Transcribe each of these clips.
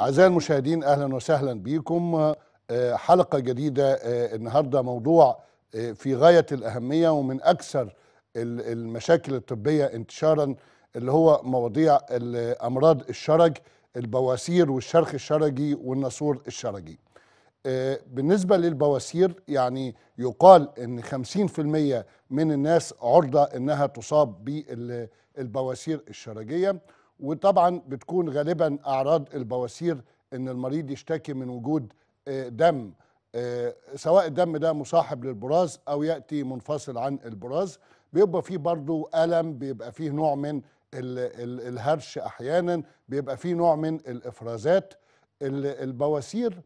أعزائي المشاهدين أهلا وسهلا بكم آه، حلقة جديدة آه، النهاردة موضوع آه، في غاية الأهمية ومن أكثر المشاكل الطبية انتشارا اللي هو مواضيع أمراض الشرج البواسير والشرخ الشرجي والنسور الشرجي بالنسبة للبواسير يعني يقال أن 50% من الناس عرضة أنها تصاب بالبواسير الشرجية وطبعا بتكون غالبا اعراض البواسير ان المريض يشتكي من وجود آه، دم آه، سواء الدم ده مصاحب للبراز او ياتي منفصل عن البراز بيبقى فيه برضه الم بيبقى فيه نوع من الهرش احيانا بيبقى فيه نوع من الافرازات البواسير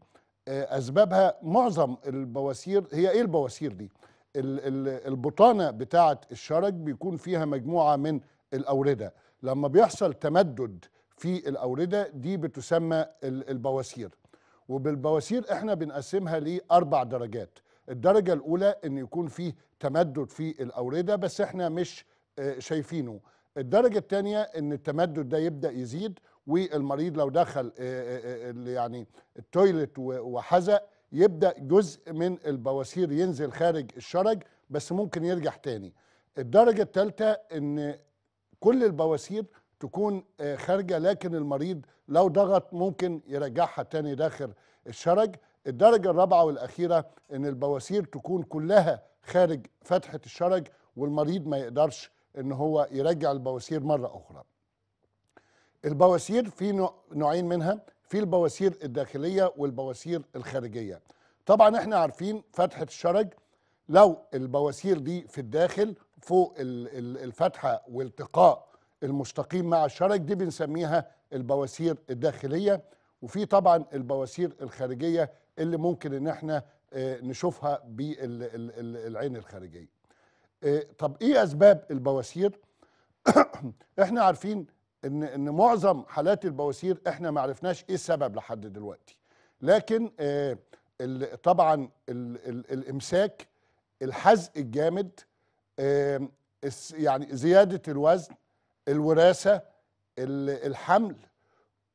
آه، اسبابها معظم البواسير هي ايه البواسير دي البطانه بتاعه الشرج بيكون فيها مجموعه من الاورده لما بيحصل تمدد في الاورده دي بتسمى البواسير وبالبواسير احنا بنقسمها لاربع درجات الدرجه الاولى ان يكون فيه تمدد في الاورده بس احنا مش آه، شايفينه الدرجه الثانيه ان التمدد ده يبدا يزيد والمريض لو دخل آه، آه، يعني التويلت وحزق يبدا جزء من البواسير ينزل خارج الشرج بس ممكن يرجع تاني الدرجه الثالثه ان كل البواسير تكون آه، خارجه لكن المريض لو ضغط ممكن يرجعها تاني داخل الشرج الدرجه الرابعه والاخيره ان البواسير تكون كلها خارج فتحه الشرج والمريض ما يقدرش ان هو يرجع البواسير مره اخرى البواسير في نوعين منها في البواسير الداخليه والبواسير الخارجيه طبعا احنا عارفين فتحه الشرج لو البواسير دي في الداخل فوق الفتحه والتقاء المستقيم مع الشرج دي بنسميها البواسير الداخليه وفي طبعا البواسير الخارجيه اللي ممكن ان احنا آه، نشوفها بالعين الخارجيه آه، طب ايه اسباب البواسير احنا عارفين ان ان معظم حالات البواسير احنا ما عرفناش ايه السبب لحد دلوقتي لكن آه، طبعا الامساك الحزق الجامد يعني زياده الوزن الوراثه الحمل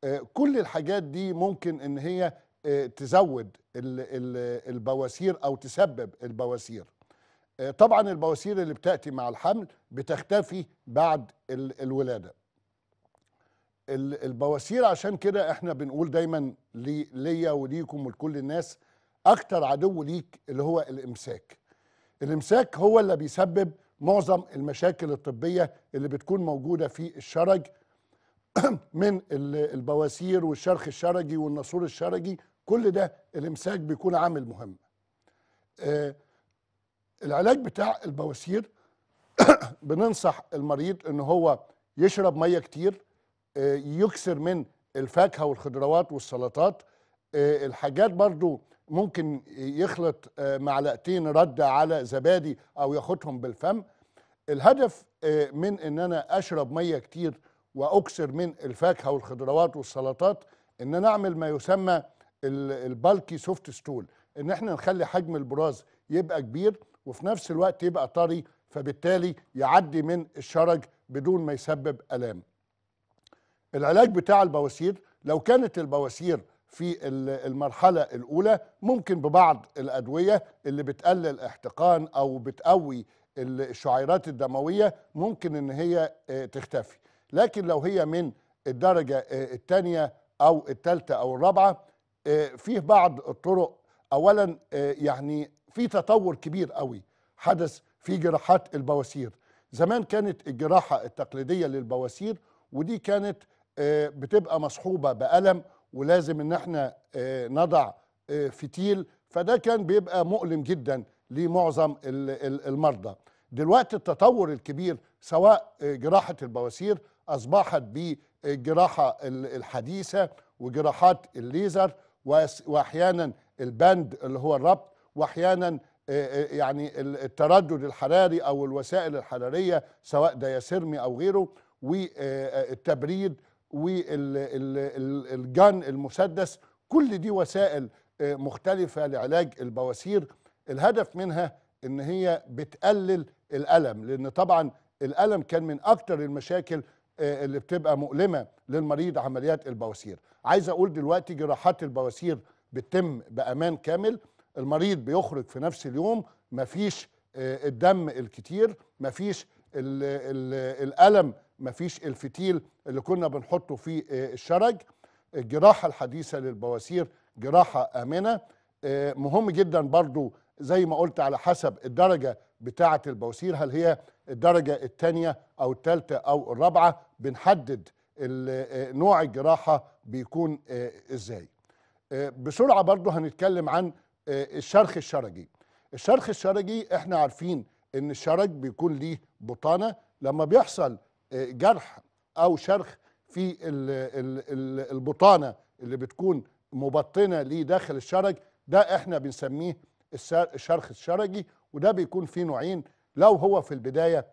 آه، كل الحاجات دي ممكن ان هي آه، تزود البواسير او تسبب البواسير آه، طبعا البواسير اللي بتاتي مع الحمل بتختفي بعد الولاده البواسير عشان كده احنا بنقول دايما ليا وليكم ولكل الناس اكتر عدو ليك اللي هو الامساك الامساك هو اللي بيسبب معظم المشاكل الطبيه اللي بتكون موجوده في الشرج من البواسير والشرخ الشرجي والنصور الشرجي كل ده الامساك بيكون عامل مهم آه، العلاج بتاع البواسير بننصح المريض ان هو يشرب ميه كتير آه، يكسر من الفاكهه والخضروات والسلطات آه، الحاجات برضو ممكن يخلط آه، معلقتين رد على زبادي او ياخدهم بالفم الهدف آه، من ان انا اشرب ميه كتير واكسر من الفاكهه والخضروات والسلطات ان انا اعمل ما يسمى البالكي سوفت ستول ان احنا نخلي حجم البراز يبقى كبير وفي نفس الوقت يبقى طري فبالتالي يعدي من الشرج بدون ما يسبب الام العلاج بتاع البواسير لو كانت البواسير في المرحلة الأولى ممكن ببعض الأدوية اللي بتقلل احتقان أو بتقوي الشعيرات الدموية ممكن إن هي آه، تختفي لكن لو هي من الدرجة آه، الثانية أو الثالثة أو الرابعة آه، فيه بعض الطرق أولا يعني في تطور كبير قوي حدث في جراحات البواسير زمان كانت الجراحة التقليدية للبواسير ودي كانت بتبقى مصحوبة بألم ولازم ان احنا آه، نضع آه، فتيل فده كان بيبقى مؤلم جدا لمعظم المرضى دلوقتي التطور الكبير سواء آه، جراحة البواسير أصبحت بالجراحة الحديثة وجراحات الليزر وأحيانا البند اللي هو الربط وأحيانا يعني التردد الحراري أو الوسائل الحرارية سواء دياسيرمي أو غيره والتبريد والجن المسدس كل دي وسائل آه، مختلفة لعلاج البواسير الهدف منها ان هي بتقلل الألم لان طبعا الألم كان من اكتر المشاكل آه، اللي بتبقى مؤلمة للمريض عمليات البواسير عايز اقول دلوقتي جراحات البواسير بتتم بأمان كامل المريض بيخرج في نفس اليوم مفيش آه، الدم الكتير مفيش الألم مفيش الفتيل اللي كنا بنحطه في آه، الشرج الجراحة آه، الحديثة للبواسير جراحة آمنة آه، مهم جدا برضو زي ما قلت على حسب الدرجة بتاعة البواسير هل هي الدرجة الثانية أو الثالثة أو الرابعة بنحدد نوع الجراحة بيكون إزاي بسرعة برضو هنتكلم عن الشرخ الشرجي الشرخ الشرجي احنا عارفين ان الشرج بيكون ليه بطانة لما بيحصل جرح او شرخ في البطانه اللي بتكون مبطنه لداخل الشرج ده احنا بنسميه الشرخ الشرجي وده بيكون فيه نوعين لو هو في البدايه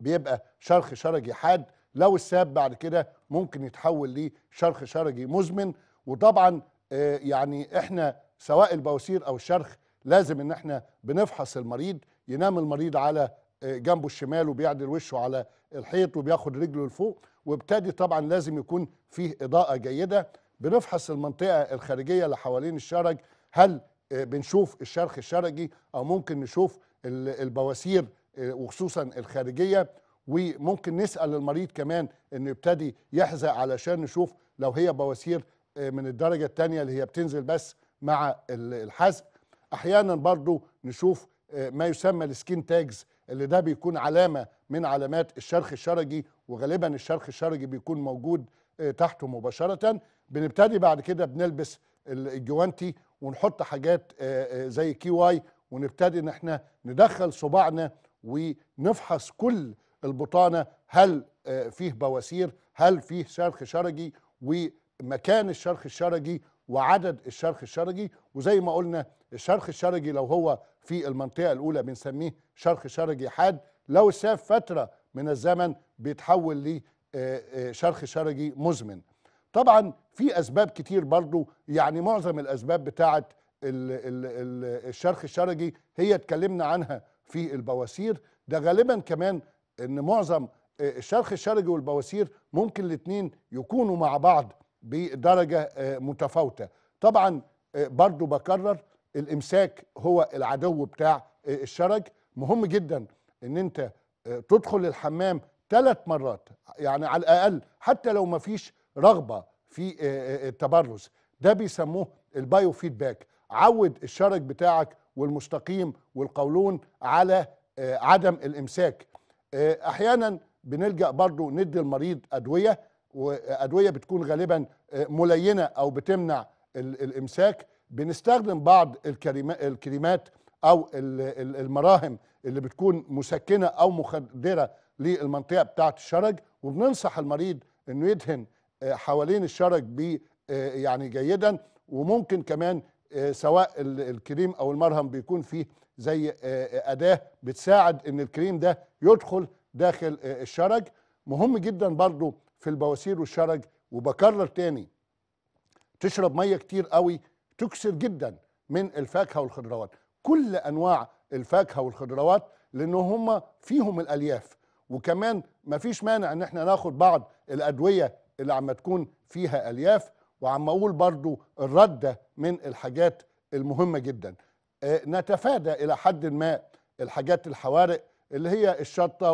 بيبقى شرخ شرجي حاد لو الساب بعد كده ممكن يتحول لشرخ شرجي مزمن وطبعا آه، يعني احنا سواء البواسير او الشرخ لازم ان احنا بنفحص المريض ينام المريض على آه، جنبه الشمال وبيعدل وشه على الحيط وبياخد رجله لفوق وابتدي طبعا لازم يكون فيه اضاءه جيده بنفحص المنطقه الخارجيه اللي حوالين الشرج هل آه، بنشوف الشرخ الشرجي او ممكن نشوف البواسير آه، وخصوصا الخارجيه وممكن نسال المريض كمان انه يبتدي يحذق علشان نشوف لو هي بواسير من الدرجه الثانيه اللي هي بتنزل بس مع الحزق احيانا برضو نشوف ما يسمى السكين تاجز اللي ده بيكون علامه من علامات الشرخ الشرجي وغالبا الشرخ الشرجي بيكون موجود آه، تحته مباشره بنبتدي بعد كده بنلبس الجوانتي ونحط حاجات آه، آه، زي كي واي ونبتدي ان احنا ندخل صباعنا ونفحص كل البطانه هل فيه بواسير هل فيه شرخ شرجي ومكان الشرخ الشرجي وعدد الشرخ الشرجي وزي ما قلنا الشرخ الشرجي لو هو في المنطقة الأولى بنسميه شرخ شرجي حاد لو ساب فترة من الزمن بيتحول لشرخ آه، آه، شرجي مزمن طبعا في أسباب كتير برضو يعني معظم الأسباب بتاعة الشرخ الشرجي هي اتكلمنا عنها في البواسير ده غالبا كمان ان معظم آه، الشرخ الشرجي والبواسير ممكن الاثنين يكونوا مع بعض بدرجة آه، متفاوتة طبعا آه، برضو بكرر الامساك هو العدو بتاع آه، الشرج مهم جدا ان انت تدخل الحمام ثلاث مرات يعني على الاقل حتى لو ما فيش رغبه في التبرز ده بيسموه البايو فيدباك عود الشرج بتاعك والمستقيم والقولون على عدم الامساك احيانا بنلجا برضو ندي المريض ادويه وادويه بتكون غالبا آه، ملينه او بتمنع الامساك بنستخدم بعض الكريمات او المراهم اللي بتكون مسكنه او مخدره للمنطقه بتاعه الشرج وبننصح المريض انه يدهن آه، حوالين الشرج ب آه، يعني جيدا وممكن كمان سواء الكريم او المرهم بيكون فيه زي اداه بتساعد ان الكريم ده يدخل داخل الشرج مهم جدا برضو في البواسير والشرج وبكرر تاني تشرب ميه كتير قوي تكسر جدا من الفاكهه والخضروات كل انواع الفاكهه والخضروات لان هم فيهم الالياف وكمان مفيش مانع ان احنا ناخد بعض الادويه اللي عم تكون فيها الياف وعم اقول برضو الرده من الحاجات المهمه جدا آه، نتفادى الى حد ما الحاجات الحوارق اللي هي الشطه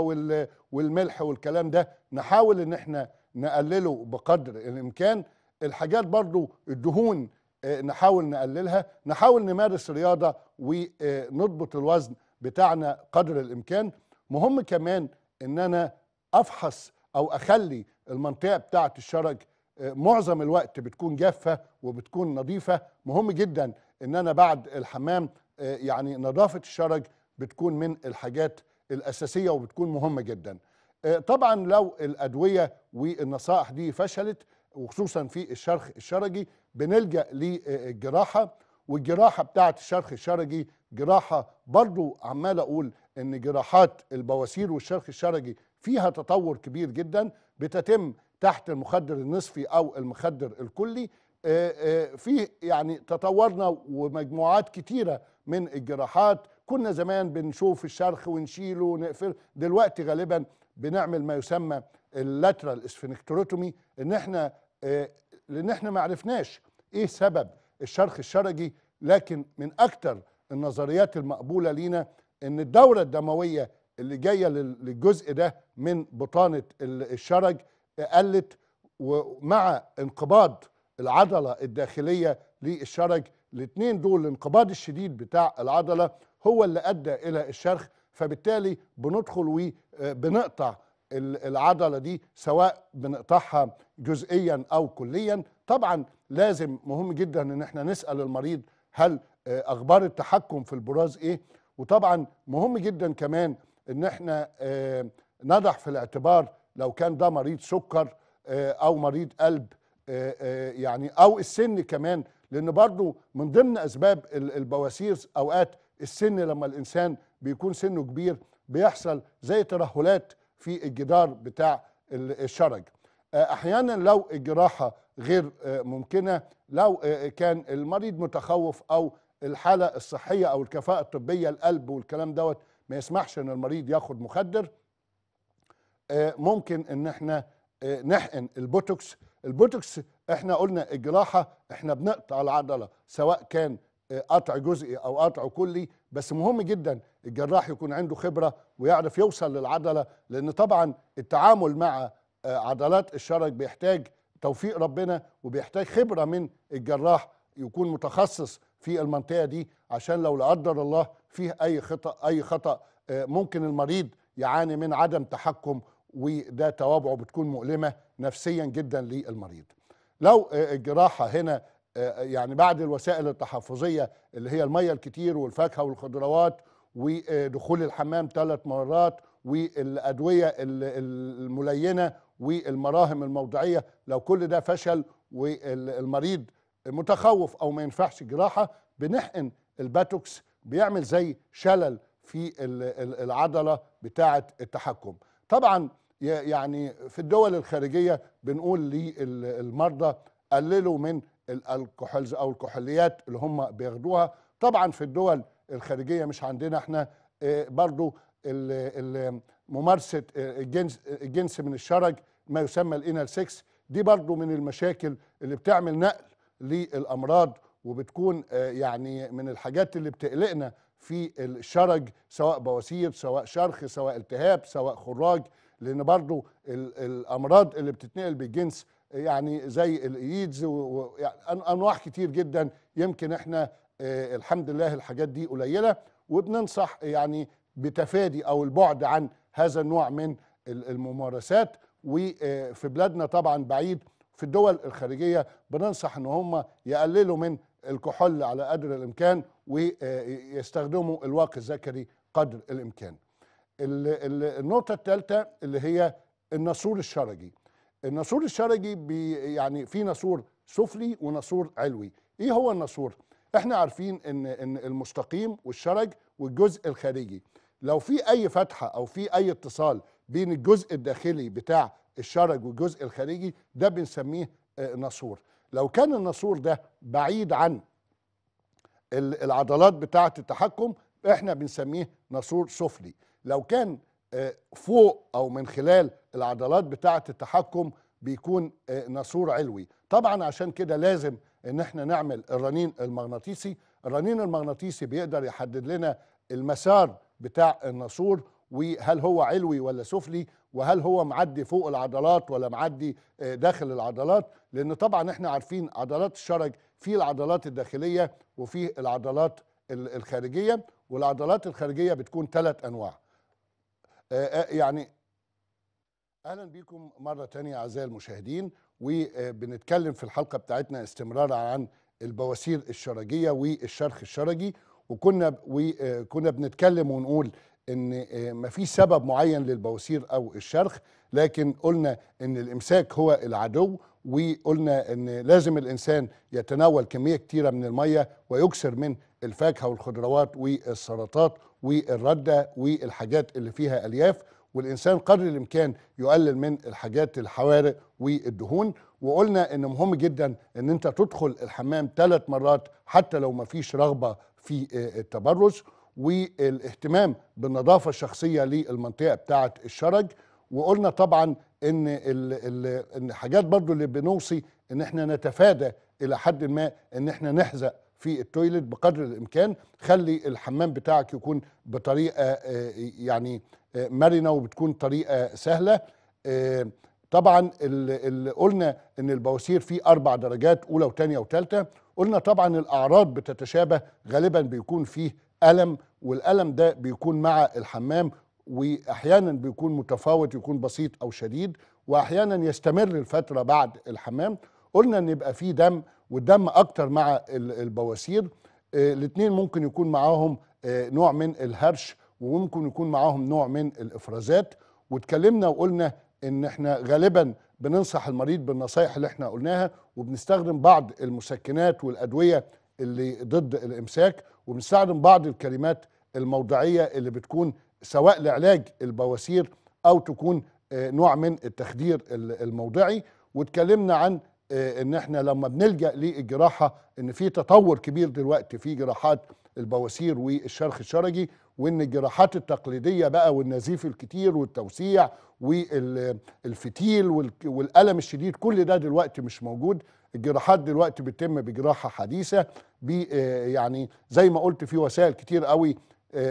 والملح والكلام ده نحاول ان احنا نقلله بقدر الامكان الحاجات برضو الدهون آه، نحاول نقللها نحاول نمارس رياضه ونضبط آه، الوزن بتاعنا قدر الامكان مهم كمان ان انا افحص او اخلي المنطقه بتاعه الشرج آه، معظم الوقت بتكون جافه وبتكون نظيفه مهم جدا ان انا بعد الحمام يعني نظافه الشرج بتكون من الحاجات الاساسيه وبتكون مهمه جدا آه، طبعا لو الادويه والنصائح دي فشلت وخصوصا في الشرخ الشرجي بنلجا للجراحه والجراحه بتاعه الشرخ الشرجي جراحه برضو عمال اقول ان جراحات البواسير والشرخ الشرجي فيها تطور كبير جدا بتتم تحت المخدر النصفي او المخدر الكلي آه، آه، فيه يعني تطورنا ومجموعات كتيره من الجراحات كنا زمان بنشوف الشرخ ونشيله ونقفله دلوقتي غالبا بنعمل ما يسمى اللاترال اسفنكتروتومي ان احنا آه، لان احنا ما عرفناش ايه سبب الشرخ الشرجي لكن من اكتر النظريات المقبوله لينا ان الدوره الدمويه اللي جايه للجزء ده من بطانه الشرج قلت ومع انقباض العضله الداخليه للشرج الاثنين دول الانقباض الشديد بتاع العضله هو اللي ادى الى الشرخ فبالتالي بندخل وبنقطع آه، العضله دي سواء بنقطعها جزئيا او كليا طبعا لازم مهم جدا ان احنا نسال المريض هل آه، اخبار التحكم في البراز ايه وطبعا مهم جدا كمان ان احنا آه، نضع في الاعتبار لو كان ده مريض سكر او مريض قلب يعني او السن كمان لان برضو من ضمن اسباب البواسير اوقات السن لما الانسان بيكون سنه كبير بيحصل زي ترهلات في الجدار بتاع الشرج آه، احيانا لو الجراحه غير آه، ممكنه لو آه، كان المريض متخوف او الحاله الصحيه او الكفاءه الطبيه القلب والكلام دوت ما يسمحش ان المريض ياخد مخدر ممكن ان احنا نحقن البوتوكس البوتوكس احنا قلنا الجراحه احنا بنقطع العضله سواء كان قطع جزئي او قطع كلي بس مهم جدا الجراح يكون عنده خبره ويعرف يوصل للعضله لان طبعا التعامل مع آه، عضلات الشرج بيحتاج توفيق ربنا وبيحتاج خبره من الجراح يكون متخصص في المنطقه دي عشان لو لا قدر الله فيه اي خطا اي خطا آه، ممكن المريض يعاني من عدم تحكم وده توابعه بتكون مؤلمه نفسيا جدا للمريض. لو آه، الجراحه هنا يعني بعد الوسائل التحفظيه اللي هي الميه الكتير والفاكهه والخضروات ودخول الحمام ثلاث مرات والادويه الملينه والمراهم الموضعيه لو كل ده فشل والمريض متخوف او ما ينفعش جراحه بنحقن الباتوكس بيعمل زي شلل في العضله بتاعه التحكم طبعا يعني في الدول الخارجيه بنقول للمرضى قللوا من الكحول او الكحوليات اللي هم بياخدوها طبعا في الدول الخارجيه مش عندنا احنا آه، برضو ممارسه آه، الجنس آه، الجنس من الشرج ما يسمى الانال 6 دي برضو من المشاكل اللي بتعمل نقل للامراض وبتكون يعني من الحاجات اللي بتقلقنا في الشرج سواء بواسير سواء شرخ سواء التهاب سواء خراج لان برضو الامراض اللي بتتنقل بالجنس يعني زي الايدز يعني انواع كتير جدا يمكن احنا آه، الحمد لله الحاجات دي قليله وبننصح يعني بتفادي او البعد عن هذا النوع من الممارسات وفي آه، بلادنا طبعا بعيد في الدول الخارجيه بننصح ان هم يقللوا من الكحول على قدر الامكان ويستخدموا آه، الواقي الذكري قدر الامكان النقطه الثالثه اللي هي النسور الشرجي الناسور الشرجي بي يعني في ناسور سفلي وناسور علوي ايه هو الناسور احنا عارفين ان ان المستقيم والشرج والجزء الخارجي لو في اي فتحه او في اي اتصال بين الجزء الداخلي بتاع الشرج والجزء الخارجي ده بنسميه آه، ناسور لو كان الناسور ده بعيد عن العضلات بتاعه التحكم احنا بنسميه ناسور سفلي لو كان آه، فوق او من خلال العضلات بتاعه التحكم بيكون آه، ناسور علوي طبعا عشان كده لازم ان احنا نعمل الرنين المغناطيسي الرنين المغناطيسي بيقدر يحدد لنا المسار بتاع الناسور وهل هو علوي ولا سفلي وهل هو معدي فوق العضلات ولا معدي آه، داخل العضلات لان طبعا احنا عارفين عضلات الشرج في العضلات الداخليه وفي العضلات الخارجيه والعضلات الخارجيه بتكون ثلاث انواع آه، آه، يعني اهلا بيكم مره ثانيه اعزائي المشاهدين وبنتكلم في الحلقه بتاعتنا استمرارا عن البواسير الشرجيه والشرخ الشرجي وكنا وكنا بنتكلم ونقول ان آه، مفيش سبب معين للبواسير او الشرخ لكن قلنا ان الامساك هو العدو وقلنا ان لازم الانسان يتناول كميه كتيره من الميه ويكسر من الفاكهه والخضروات والسلطات والرده والحاجات اللي فيها الياف والانسان قدر الامكان يقلل من الحاجات الحوارق والدهون وقلنا ان مهم جدا ان انت تدخل الحمام ثلاث مرات حتى لو ما فيش رغبه في آه، التبرج والاهتمام بالنظافه الشخصيه للمنطقه بتاعه الشرج وقلنا طبعا ان ان حاجات برضو اللي بنوصي ان احنا نتفادى الى حد ما ان احنا نحزق في التويلت بقدر الامكان خلي الحمام بتاعك يكون بطريقه آه، يعني آه، مرنه وبتكون طريقه سهله آه، طبعا اللي قلنا ان البواسير فيه اربع درجات اولى وثانيه وثالثه قلنا طبعا الاعراض بتتشابه غالبا بيكون فيه الم والالم ده بيكون مع الحمام واحيانا بيكون متفاوت يكون بسيط او شديد واحيانا يستمر الفتره بعد الحمام قلنا ان يبقى فيه دم والدم اكتر مع البواسير آه، الاثنين ممكن يكون معاهم آه، نوع من الهرش وممكن يكون معاهم نوع من الافرازات واتكلمنا وقلنا ان احنا غالبا بننصح المريض بالنصايح اللي احنا قلناها وبنستخدم بعض المسكنات والادويه اللي ضد الامساك وبنستخدم بعض الكلمات الموضعيه اللي بتكون سواء لعلاج البواسير او تكون آه، نوع من التخدير الموضعي واتكلمنا عن آه، ان احنا لما بنلجا للجراحه ان في تطور كبير دلوقتي في جراحات البواسير والشرخ الشرجي وان الجراحات التقليديه بقى والنزيف الكتير والتوسيع والفتيل والالم الشديد كل ده دلوقتي مش موجود الجراحات دلوقتي بتتم بجراحه حديثه آه، يعني زي ما قلت في وسائل كتير قوي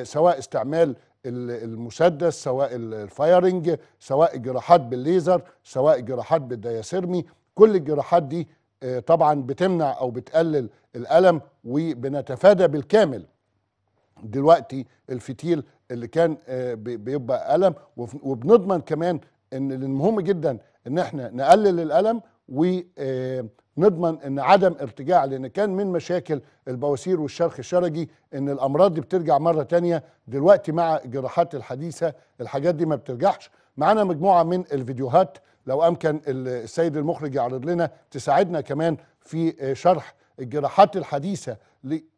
سواء استعمال المسدس سواء الفايرنج سواء جراحات بالليزر سواء جراحات بالدياسيرمي كل الجراحات دي آه، طبعا بتمنع او بتقلل الالم وبنتفادى بالكامل دلوقتي الفتيل اللي كان آه، بيبقى الم وبنضمن كمان ان المهم جدا ان احنا نقلل الالم ونضمن ان عدم ارتجاع لان كان من مشاكل البواسير والشرخ الشرجي ان الامراض دي بترجع مره تانية دلوقتي مع الجراحات الحديثه الحاجات دي ما بترجعش معانا مجموعه من الفيديوهات لو امكن السيد المخرج يعرض لنا تساعدنا كمان في آه، شرح الجراحات الحديثه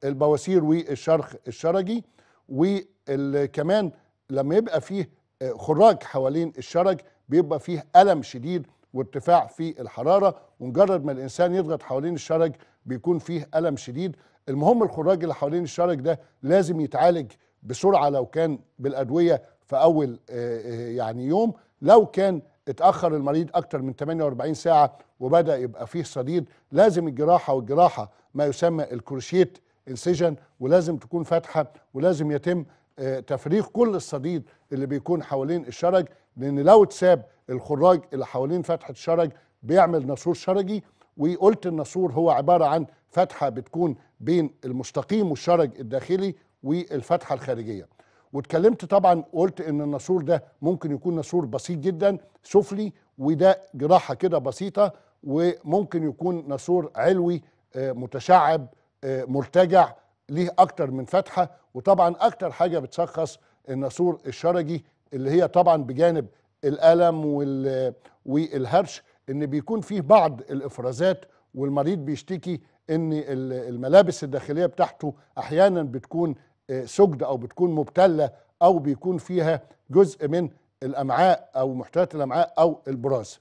للبواسير والشرخ الشرجي وكمان لما يبقى فيه آه، خراج حوالين الشرج بيبقى فيه الم شديد وارتفاع في الحراره ومجرد ما الانسان يضغط حوالين الشرج بيكون فيه الم شديد المهم الخراج اللي حوالين الشرج ده لازم يتعالج بسرعه لو كان بالادويه في اول آه، آه، يعني يوم لو كان اتاخر المريض اكتر من 48 ساعه وبدا يبقى فيه صديد لازم الجراحه والجراحه ما يسمى الكروشيت انسجن ولازم تكون فاتحه ولازم يتم آه، تفريغ كل الصديد اللي بيكون حوالين الشرج لان لو اتساب الخراج اللي حوالين فتحه الشرج بيعمل ناسور شرجي وقلت الناسور هو عباره عن فتحه بتكون بين المستقيم والشرج الداخلي والفتحه الخارجيه واتكلمت طبعا قلت ان الناسور ده ممكن يكون ناسور بسيط جدا سفلي وده جراحه كده بسيطه وممكن يكون ناسور علوي آه، متشعب آه، مرتجع ليه اكتر من فتحه وطبعا اكتر حاجه بتشخص الناسور الشرجي اللي هي طبعا بجانب الالم والهرش ان بيكون فيه بعض الافرازات والمريض بيشتكي ان الملابس الداخليه بتاعته احيانا بتكون آه، سجد او بتكون مبتله او بيكون فيها جزء من الامعاء او محتويات الامعاء او البراز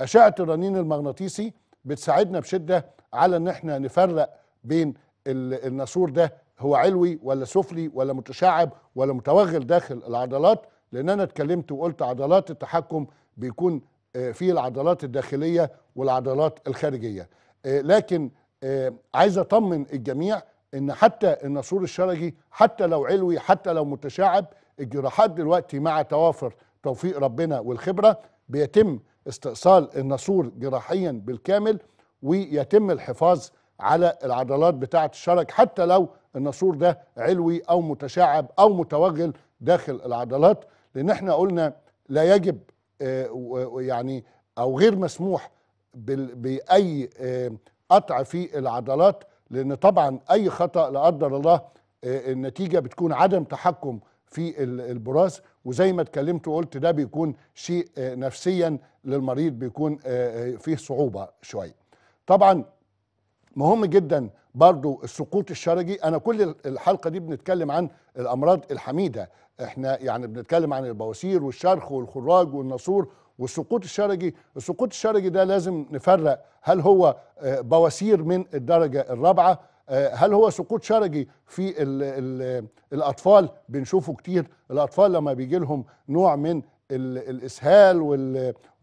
اشعه الرنين المغناطيسي بتساعدنا بشده على ان احنا نفرق بين الناسور ده هو علوي ولا سفلي ولا متشعب ولا متوغل داخل العضلات لان انا اتكلمت وقلت عضلات التحكم بيكون آه، في العضلات الداخليه والعضلات الخارجيه آه، لكن آه، عايز اطمن الجميع ان حتى النسور الشرجي حتى لو علوي حتى لو متشعب الجراحات دلوقتي مع توافر توفيق ربنا والخبره بيتم استئصال النسور جراحيا بالكامل ويتم الحفاظ على العضلات بتاعه الشرج حتى لو النسور ده علوي او متشعب او متوغل داخل العضلات لان احنا قلنا لا يجب آه، يعني او غير مسموح باي آه، قطع في العضلات لان طبعا اي خطا لا قدر الله آه، النتيجه بتكون عدم تحكم في البراز وزي ما اتكلمت وقلت ده بيكون شيء نفسيا للمريض بيكون فيه صعوبه شويه طبعا مهم جدا برضو السقوط الشرجي انا كل الحلقه دي بنتكلم عن الامراض الحميده احنا يعني بنتكلم عن البواسير والشرخ والخراج والناسور والسقوط الشرجي السقوط الشرجي ده لازم نفرق هل هو آه، بواسير من الدرجة الرابعة آه، هل هو سقوط شرجي في ال ال الأطفال بنشوفه كتير الأطفال لما بيجي لهم نوع من الإسهال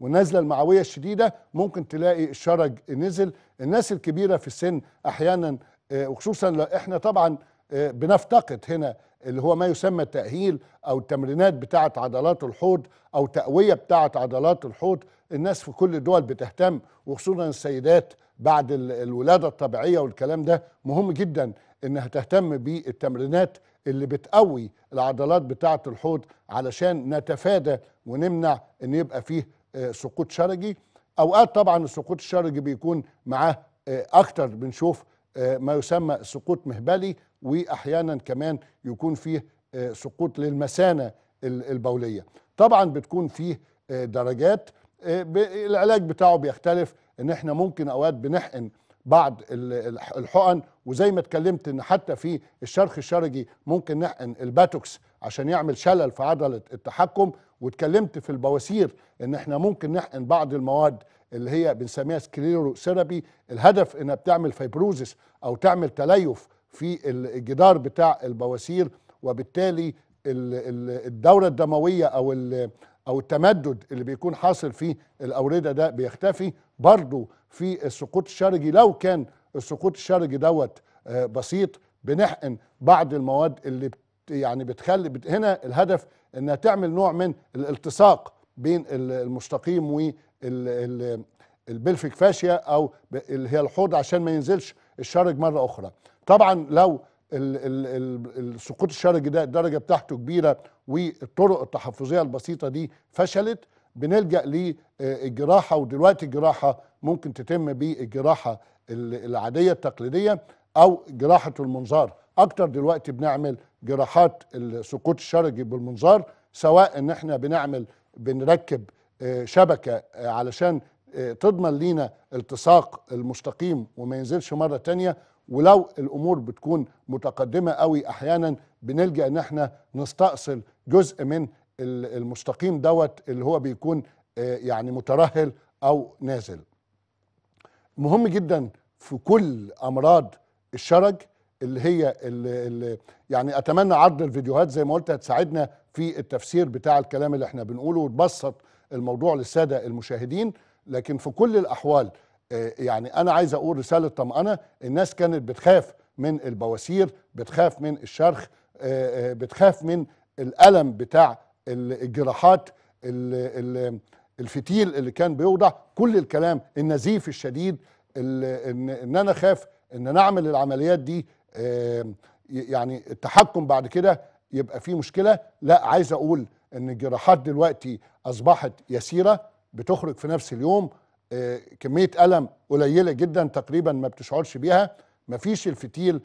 والنزلة المعوية الشديدة ممكن تلاقي الشرج نزل الناس الكبيرة في السن أحيانا آه، وخصوصا احنا طبعا بنفتقد هنا اللي هو ما يسمى التأهيل أو التمرينات بتاعة عضلات الحوض أو تقوية بتاعة عضلات الحوض الناس في كل الدول بتهتم وخصوصا السيدات بعد الولادة الطبيعية والكلام ده مهم جدا إنها تهتم بالتمرينات اللي بتقوي العضلات بتاعة الحوض علشان نتفادى ونمنع إن يبقى فيه آه، سقوط شرجي أوقات طبعا السقوط الشرجي بيكون معاه آه، أكتر بنشوف آه، ما يسمى سقوط مهبلي واحيانا كمان يكون فيه آه، سقوط للمثانه البوليه طبعا بتكون فيه آه، درجات العلاج بتاعه بيختلف ان احنا ممكن اوقات بنحقن بعض الحقن وزي ما اتكلمت ان حتى في الشرخ الشرجي ممكن نحقن الباتوكس عشان يعمل شلل في عضله التحكم واتكلمت في البواسير ان احنا ممكن نحقن بعض المواد اللي هي بنسميها سكليرو الهدف انها بتعمل فيبروزس او تعمل تليف في الجدار بتاع البواسير وبالتالي الدوره الدمويه او او التمدد اللي بيكون حاصل في الاورده ده بيختفي برضو في السقوط الشرجي لو كان السقوط الشرجي دوت آه، بسيط بنحقن بعض المواد اللي يعني بتخلي بت هنا الهدف انها تعمل نوع من الالتصاق بين المستقيم البلفيك فاشيا او اللي هي الحوض عشان ما ينزلش الشرج مره اخرى طبعا لو السقوط الشرجي ده الدرجه بتاعته كبيره والطرق التحفظيه البسيطه دي فشلت بنلجا للجراحه ودلوقتي الجراحه ممكن تتم بالجراحه العاديه التقليديه او جراحه المنظار اكتر دلوقتي بنعمل جراحات السقوط الشرجي بالمنظار سواء ان احنا بنعمل بنركب شبكه آه، علشان آه، تضمن لينا التصاق المستقيم وما ينزلش مره تانية ولو الامور بتكون متقدمه قوي احيانا بنلجا ان احنا نستأصل جزء من المستقيم دوت اللي هو بيكون آه، يعني مترهل او نازل مهم جدا في كل امراض الشرج اللي هي اللي اللي يعني اتمنى عرض الفيديوهات زي ما قلت هتساعدنا في التفسير بتاع الكلام اللي احنا بنقوله وتبسط الموضوع للساده المشاهدين لكن في كل الاحوال آه، يعني انا عايز اقول رساله طمانه الناس كانت بتخاف من البواسير بتخاف من الشرخ آه، آه، بتخاف من الالم بتاع الجراحات الفتيل اللي كان بيوضع كل الكلام النزيف الشديد ان انا خاف ان انا اعمل العمليات دي يعني التحكم بعد كده يبقى فيه مشكله لا عايز اقول ان الجراحات دلوقتي اصبحت يسيره بتخرج في نفس اليوم آه، كميه الم قليله جدا تقريبا ما بتشعرش بيها مفيش الفتيل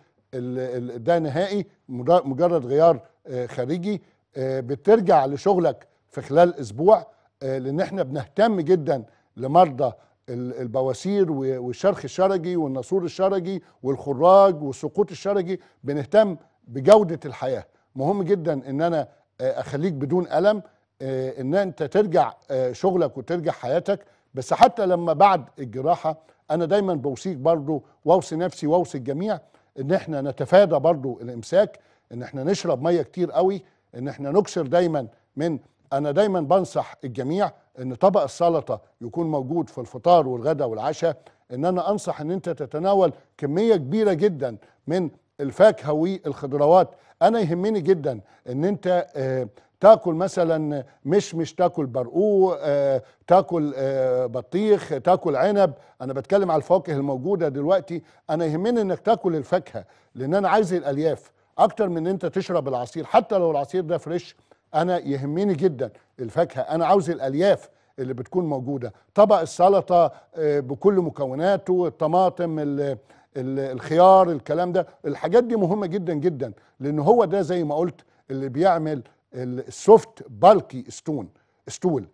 ده نهائي مجرد غيار آه، خارجي آه، بترجع لشغلك في خلال اسبوع لان احنا بنهتم جدا لمرضى البواسير والشرخ الشرجي والنصور الشرجي والخراج والسقوط الشرجي بنهتم بجوده الحياه مهم جدا ان انا آه، اخليك بدون الم آه، ان انت ترجع آه، شغلك وترجع حياتك بس حتى لما بعد الجراحه انا دايما بوصيك برضو واوصي نفسي واوصي الجميع ان احنا نتفادى برضو الامساك ان احنا نشرب ميه كتير قوي ان احنا نكسر دايما من انا دايما بنصح الجميع ان طبق السلطه يكون موجود في الفطار والغداء والعشاء ان انا انصح ان انت تتناول كميه كبيره جدا من الفاكهه والخضروات انا يهمني جدا ان انت آه، تاكل مثلا مش مش تاكل برقوق آه، تاكل آه، بطيخ تاكل عنب انا بتكلم على الفواكه الموجوده دلوقتي انا يهمني انك تاكل الفاكهه لان انا عايز الالياف اكتر من ان انت تشرب العصير حتى لو العصير ده فريش انا يهمني جدا الفاكهه انا عاوز الالياف اللي بتكون موجوده طبق السلطه بكل مكوناته الطماطم الخيار الكلام ده الحاجات دي مهمه جدا جدا لان هو ده زي ما قلت اللي بيعمل السوفت بالكي ستون ستول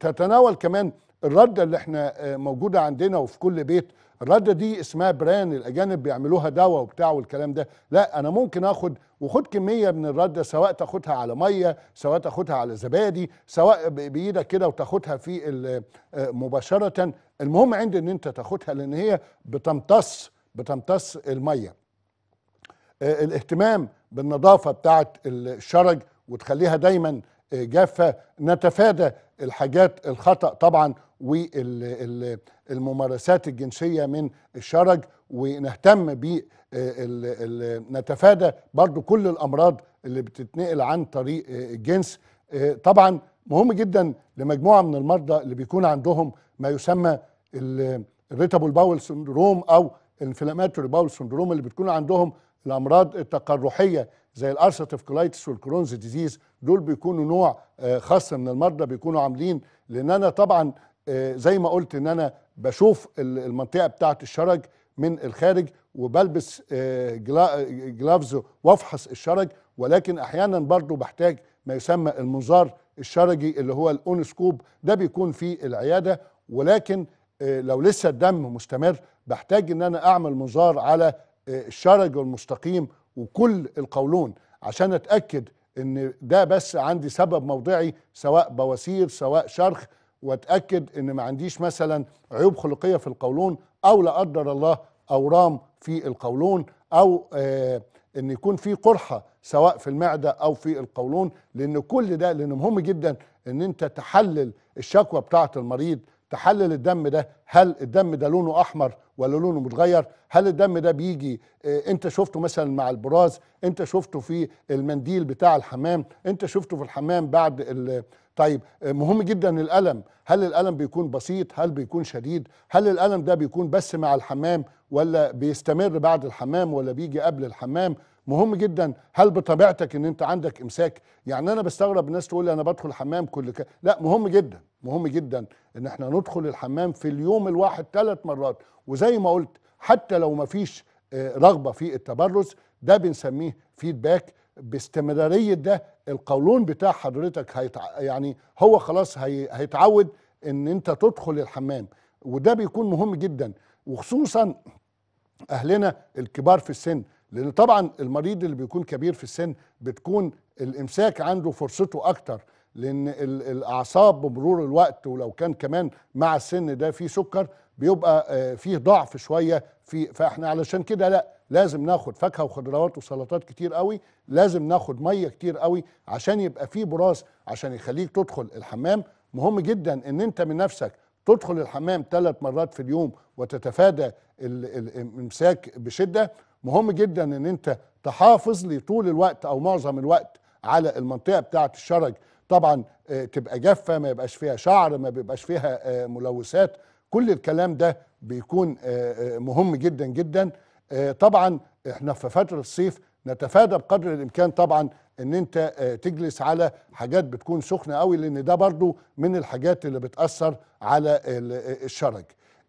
تتناول كمان الرده اللي احنا آه، موجوده عندنا وفي كل بيت الرده دي اسمها بران الاجانب بيعملوها دواء وبتاع والكلام ده لا انا ممكن اخد وخد كميه من الرده سواء تاخدها على ميه سواء تاخدها على زبادي سواء بايدك كده وتاخدها في آه، مباشره المهم عندي ان انت تاخدها لان هي بتمتص بتمتص الميه آه، الاهتمام بالنظافه بتاعه الشرج وتخليها دايما آه، جافه نتفادى الحاجات الخطا طبعا والممارسات الجنسية من الشرج ونهتم ب آه، نتفادى برضو كل الأمراض اللي بتتنقل عن طريق آه، الجنس آه، طبعا مهم جدا لمجموعة من المرضى اللي بيكون عندهم ما يسمى الريتابول باول سندروم أو الانفلاماتوري باول سندروم اللي بتكون عندهم الامراض التقرحيه زي الارثرتيف كولايتس والكرونز ديزيز دول بيكونوا نوع خاص من المرضى بيكونوا عاملين لان انا طبعا آه، زي ما قلت ان انا بشوف المنطقه بتاعه الشرج من الخارج وبلبس آه، جلافز وافحص الشرج ولكن احيانا برضو بحتاج ما يسمى المنظار الشرجي اللي هو الاونسكوب ده بيكون في العياده ولكن آه، لو لسه الدم مستمر بحتاج ان انا اعمل منظار على الشرج والمستقيم وكل القولون عشان اتاكد ان ده بس عندي سبب موضعي سواء بواسير سواء شرخ واتاكد ان ما عنديش مثلا عيوب خلقيه في القولون او لا قدر الله اورام في القولون او آه ان يكون في قرحه سواء في المعده او في القولون لان كل ده لان مهم جدا ان انت تحلل الشكوى بتاعه المريض تحلل الدم ده هل الدم ده لونه احمر ولا لونه متغير هل الدم ده بيجي آه، انت شفته مثلا مع البراز انت شفته في المنديل بتاع الحمام انت شفته في الحمام بعد طيب آه، مهم جدا الألم هل الألم بيكون بسيط هل بيكون شديد هل الألم ده بيكون بس مع الحمام ولا بيستمر بعد الحمام ولا بيجي قبل الحمام مهم جدا هل بطبيعتك ان انت عندك امساك يعني انا بستغرب الناس تقول لي انا بدخل الحمام كل ك... لا مهم جدا مهم جدا ان احنا ندخل الحمام في اليوم الواحد ثلاث مرات وزي ما قلت حتى لو ما فيش آه، رغبه في التبرز ده بنسميه فيدباك باستمراريه ده القولون بتاع حضرتك هيتع... يعني هو خلاص هي... هيتعود ان انت تدخل الحمام وده بيكون مهم جدا وخصوصا اهلنا الكبار في السن لان طبعا المريض اللي بيكون كبير في السن بتكون الامساك عنده فرصته اكتر لان الاعصاب بمرور الوقت ولو كان كمان مع السن ده فيه سكر بيبقى آه، فيه ضعف شويه في فاحنا علشان كده لا لازم ناخد فاكهه وخضروات وسلطات كتير قوي لازم ناخد ميه كتير قوي عشان يبقى فيه براز عشان يخليك تدخل الحمام مهم جدا ان انت من نفسك تدخل الحمام ثلاث مرات في اليوم وتتفادى الامساك بشده مهم جدا ان انت تحافظ لطول الوقت او معظم الوقت على المنطقه بتاعه الشرج طبعا آه، تبقى جافه ما يبقاش فيها شعر ما بيبقاش فيها آه، ملوثات كل الكلام ده بيكون آه، مهم جدا جدا آه، طبعا احنا في فتره الصيف نتفادى بقدر الامكان طبعا ان انت آه، تجلس على حاجات بتكون سخنه قوي لان ده برضو من الحاجات اللي بتاثر على آه، الشرج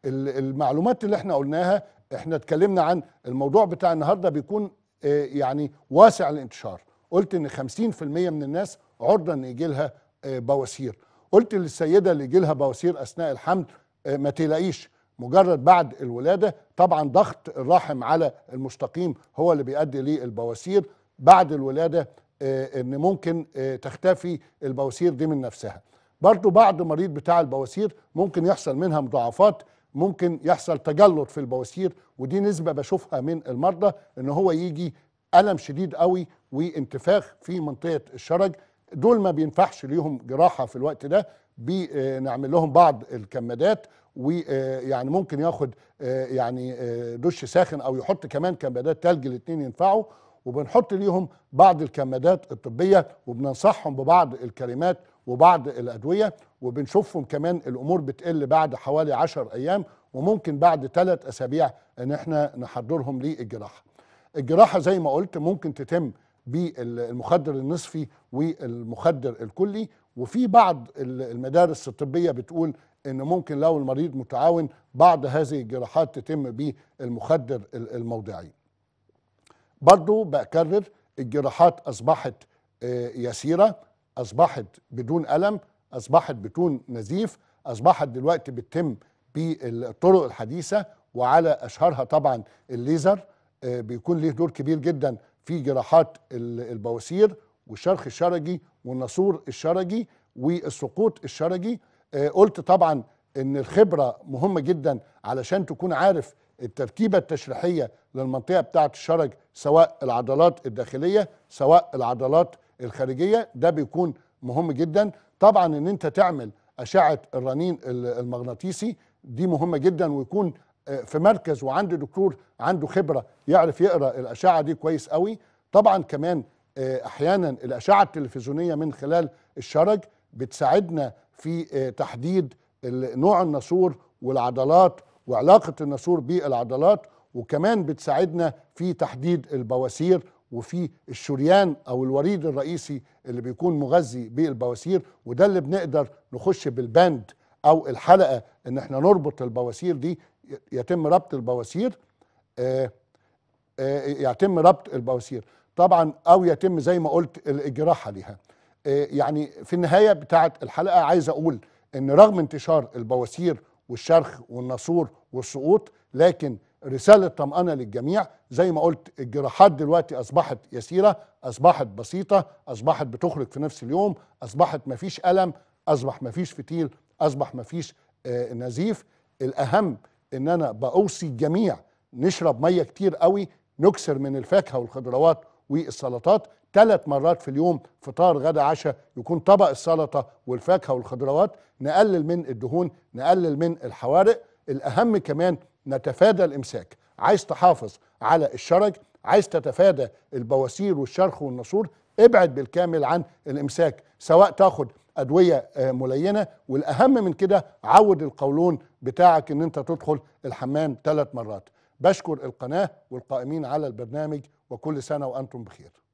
المعلومات اللي احنا قلناها احنا اتكلمنا عن الموضوع بتاع النهارده بيكون يعني واسع الانتشار قلت ان 50% من الناس عرضه ان يجي لها بواسير قلت للسيده اللي يجي لها بواسير اثناء الحمل ما تلاقيش مجرد بعد الولاده طبعا ضغط الرحم على المستقيم هو اللي بيؤدي للبواسير بعد الولاده آه، ان ممكن آه، تختفي البواسير دي من نفسها برضو بعض مريض بتاع البواسير ممكن يحصل منها مضاعفات ممكن يحصل تجلط في البواسير ودي نسبة بشوفها من المرضى ان هو يجي ألم شديد قوي وانتفاخ في منطقة الشرج دول ما بينفعش ليهم جراحه في الوقت ده بنعمل آه، لهم بعض الكمادات ويعني آه، ممكن ياخد آه، يعني دش ساخن او يحط كمان كمادات تلج الاثنين ينفعوا وبنحط ليهم بعض الكمادات الطبيه وبننصحهم ببعض الكلمات وبعض الادويه وبنشوفهم كمان الامور بتقل بعد حوالي 10 ايام وممكن بعد ثلاث اسابيع ان احنا نحضرهم للجراحه. الجراحه زي ما قلت ممكن تتم بالمخدر النصفي والمخدر الكلي وفي بعض المدارس الطبية بتقول ان ممكن لو المريض متعاون بعض هذه الجراحات تتم بالمخدر الموضعي برضو بكرر الجراحات اصبحت آه، يسيرة اصبحت بدون ألم اصبحت بدون نزيف اصبحت دلوقتي بتتم بالطرق الحديثة وعلى اشهرها طبعا الليزر آه، بيكون ليه دور كبير جدا في جراحات البواسير والشرخ الشرجي والنسور الشرجي والسقوط الشرجي آه، قلت طبعا ان الخبره مهمه جدا علشان تكون عارف التركيبه التشريحيه للمنطقه بتاعه الشرج سواء العضلات الداخليه سواء العضلات الخارجيه ده بيكون مهم جدا طبعا ان انت تعمل اشعه الرنين المغناطيسي دي مهمه جدا ويكون آه، في مركز وعنده دكتور عنده خبره يعرف يقرا الاشعه دي كويس قوي طبعا كمان آه، احيانا الاشعه التلفزيونيه من خلال الشرج بتساعدنا في آه، تحديد نوع الناسور والعضلات وعلاقه الناسور بالعضلات وكمان بتساعدنا في تحديد البواسير وفي الشريان او الوريد الرئيسي اللي بيكون مغذي بالبواسير وده اللي بنقدر نخش بالبند او الحلقه ان احنا نربط البواسير دي يتم ربط البواسير آه، آه، يتم ربط البواسير طبعا او يتم زي ما قلت الجراحه ليها آه، يعني في النهايه بتاعه الحلقه عايز اقول ان رغم انتشار البواسير والشرخ والناسور والسقوط لكن رساله طمانه للجميع زي ما قلت الجراحات دلوقتي اصبحت يسيره اصبحت بسيطه اصبحت بتخرج في نفس اليوم اصبحت مفيش الم اصبح مفيش فتيل اصبح مفيش نزيف الاهم ان انا باوصي الجميع نشرب ميه كتير قوي نكسر من الفاكهه والخضروات والسلطات ثلاث مرات في اليوم فطار غدا عشاء يكون طبق السلطه والفاكهه والخضروات نقلل من الدهون نقلل من الحوارق الاهم كمان نتفادى الامساك عايز تحافظ على الشرج عايز تتفادى البواسير والشرخ والنسور ابعد بالكامل عن الامساك سواء تاخد ادويه آه، ملينه والاهم من كده عود القولون بتاعك ان انت تدخل الحمام ثلاث مرات بشكر القناه والقائمين على البرنامج وكل سنه وانتم بخير